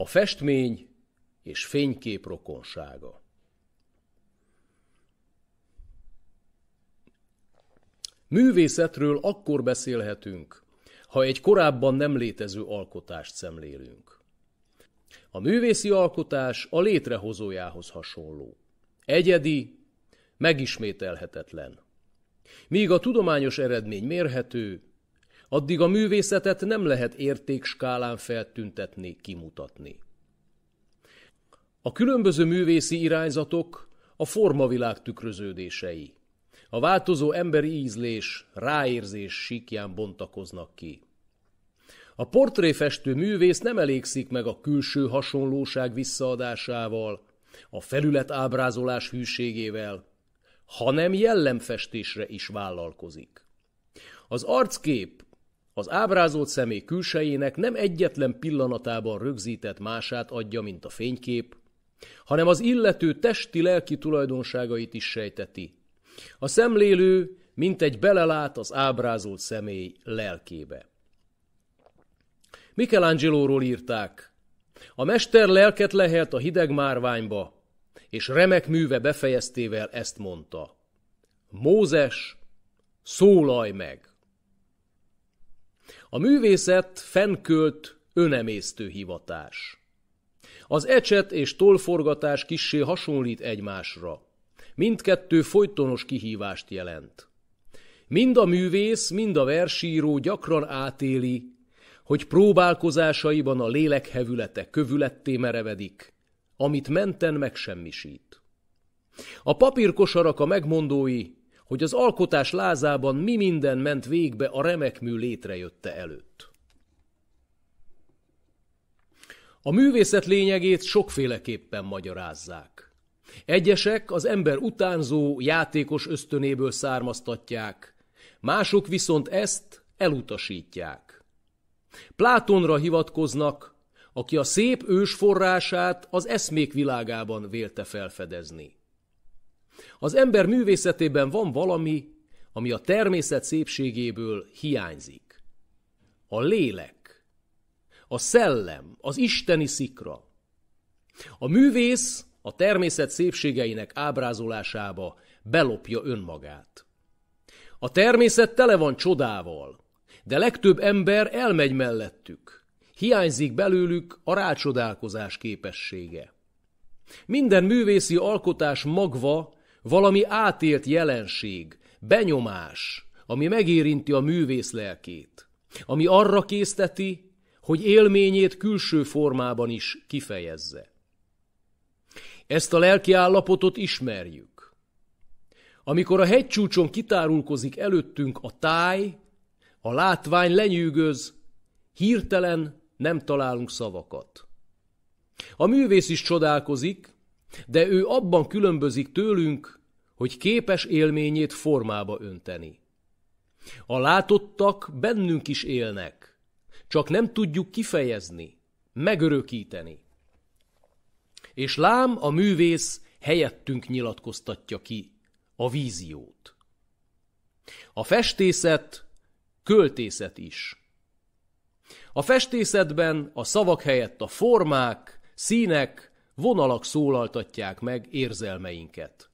A festmény és fénykép rokonsága. Művészetről akkor beszélhetünk, ha egy korábban nem létező alkotást szemlélünk. A művészi alkotás a létrehozójához hasonló. Egyedi, megismételhetetlen. Míg a tudományos eredmény mérhető, addig a művészetet nem lehet értékskálán feltüntetni, kimutatni. A különböző művészi irányzatok a formavilág tükröződései. A változó emberi ízlés, ráérzés síkján bontakoznak ki. A portréfestő művész nem elégszik meg a külső hasonlóság visszaadásával, a felület ábrázolás hűségével, hanem jellemfestésre is vállalkozik. Az arckép az ábrázolt személy külsejének nem egyetlen pillanatában rögzített mását adja, mint a fénykép, hanem az illető testi-lelki tulajdonságait is sejteti. A szemlélő mint egy belelát az ábrázolt személy lelkébe. Michelangelo-ról írták, a mester lelket lehelt a hideg márványba, és remek műve befejeztével ezt mondta. Mózes, szólaj meg! A művészet fenkölt önemésztő hivatás. Az ecset és tollforgatás kissé hasonlít egymásra. Mindkettő folytonos kihívást jelent. Mind a művész, mind a versíró gyakran átéli, hogy próbálkozásaiban a lélekhevülete kövületté merevedik, amit menten megsemmisít. A papírkosarak a megmondói hogy az alkotás lázában mi minden ment végbe a remekmű létrejötte előtt. A művészet lényegét sokféleképpen magyarázzák. Egyesek az ember utánzó, játékos ösztönéből származtatják, mások viszont ezt elutasítják. Plátonra hivatkoznak, aki a szép ős forrását az eszmék világában vélte felfedezni. Az ember művészetében van valami, ami a természet szépségéből hiányzik. A lélek, a szellem, az isteni szikra. A művész a természet szépségeinek ábrázolásába belopja önmagát. A természet tele van csodával, de legtöbb ember elmegy mellettük. Hiányzik belőlük a rácsodálkozás képessége. Minden művészi alkotás magva valami átélt jelenség, benyomás, ami megérinti a művész lelkét, ami arra készteti, hogy élményét külső formában is kifejezze. Ezt a lelki állapotot ismerjük. Amikor a hegycsúcson kitárulkozik előttünk a táj, a látvány lenyűgöz, hirtelen nem találunk szavakat. A művész is csodálkozik, de ő abban különbözik tőlünk, hogy képes élményét formába önteni. A látottak bennünk is élnek, csak nem tudjuk kifejezni, megörökíteni. És lám a művész helyettünk nyilatkoztatja ki a víziót. A festészet költészet is. A festészetben a szavak helyett a formák, színek, Vonalak szólaltatják meg érzelmeinket.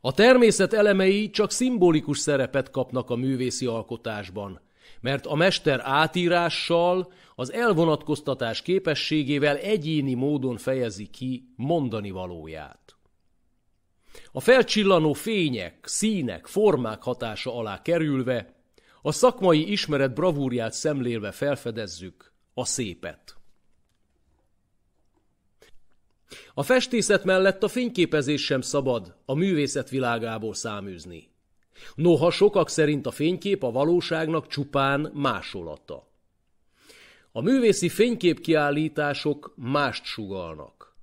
A természet elemei csak szimbolikus szerepet kapnak a művészi alkotásban, mert a mester átírással, az elvonatkoztatás képességével egyéni módon fejezi ki mondani valóját. A felcsillanó fények, színek, formák hatása alá kerülve, a szakmai ismeret bravúrját szemlélve felfedezzük a szépet. A festészet mellett a fényképezés sem szabad a művészet világából száműzni. Noha sokak szerint a fénykép a valóságnak csupán másolata. A művészi fényképkiállítások mást sugalnak.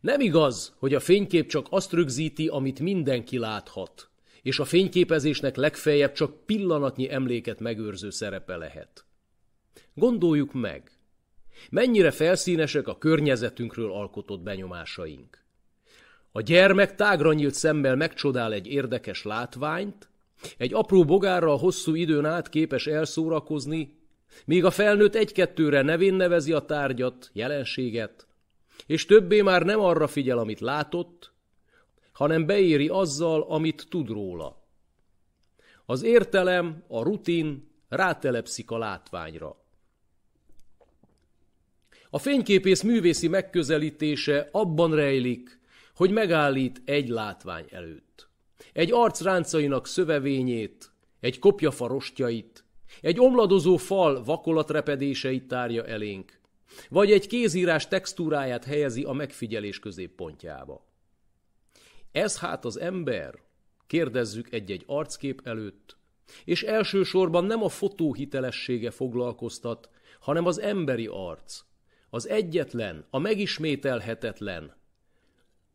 Nem igaz, hogy a fénykép csak azt rögzíti, amit mindenki láthat, és a fényképezésnek legfeljebb csak pillanatnyi emléket megőrző szerepe lehet. Gondoljuk meg! Mennyire felszínesek a környezetünkről alkotott benyomásaink. A gyermek tágra nyílt szemmel megcsodál egy érdekes látványt, egy apró bogárral hosszú időn át képes elszórakozni, míg a felnőtt egy-kettőre nevén nevezi a tárgyat, jelenséget, és többé már nem arra figyel, amit látott, hanem beéri azzal, amit tud róla. Az értelem, a rutin rátelepszik a látványra. A fényképész művészi megközelítése abban rejlik, hogy megállít egy látvány előtt. Egy arc ráncainak szövevényét, egy kopjafa rostjait, egy omladozó fal vakolatrepedéseit tárja elénk, vagy egy kézírás textúráját helyezi a megfigyelés középpontjába. Ez hát az ember, kérdezzük egy-egy arckép előtt, és elsősorban nem a fotó hitelessége foglalkoztat, hanem az emberi arc, az egyetlen, a megismételhetetlen,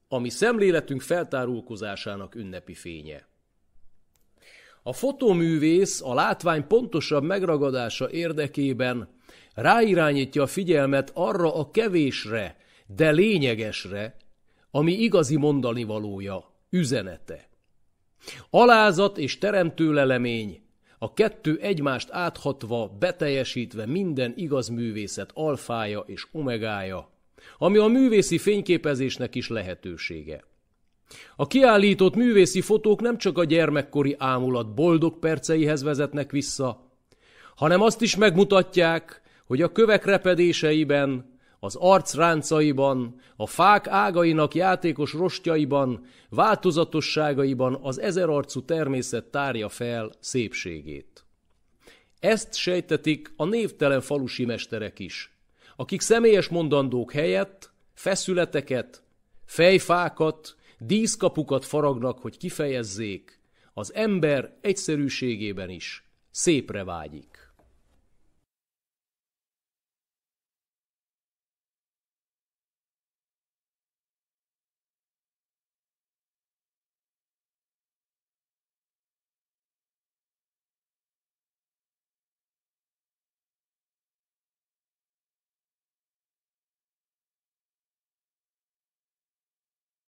ami szemléletünk feltárulkozásának ünnepi fénye. A fotoművész a látvány pontosabb megragadása érdekében ráirányítja a figyelmet arra a kevésre, de lényegesre, ami igazi mondani valója, üzenete. Alázat és teremtőlelemény, a kettő egymást áthatva, beteljesítve minden igaz művészet alfája és omegája, ami a művészi fényképezésnek is lehetősége. A kiállított művészi fotók nem csak a gyermekkori ámulat boldog perceihez vezetnek vissza, hanem azt is megmutatják, hogy a kövek repedéseiben az arc ráncaiban, a fák ágainak játékos rostjaiban, változatosságaiban az ezerarcú természet tárja fel szépségét. Ezt sejtetik a névtelen falusi mesterek is, akik személyes mondandók helyett feszületeket, fejfákat, díszkapukat faragnak, hogy kifejezzék, az ember egyszerűségében is szépre vágyik.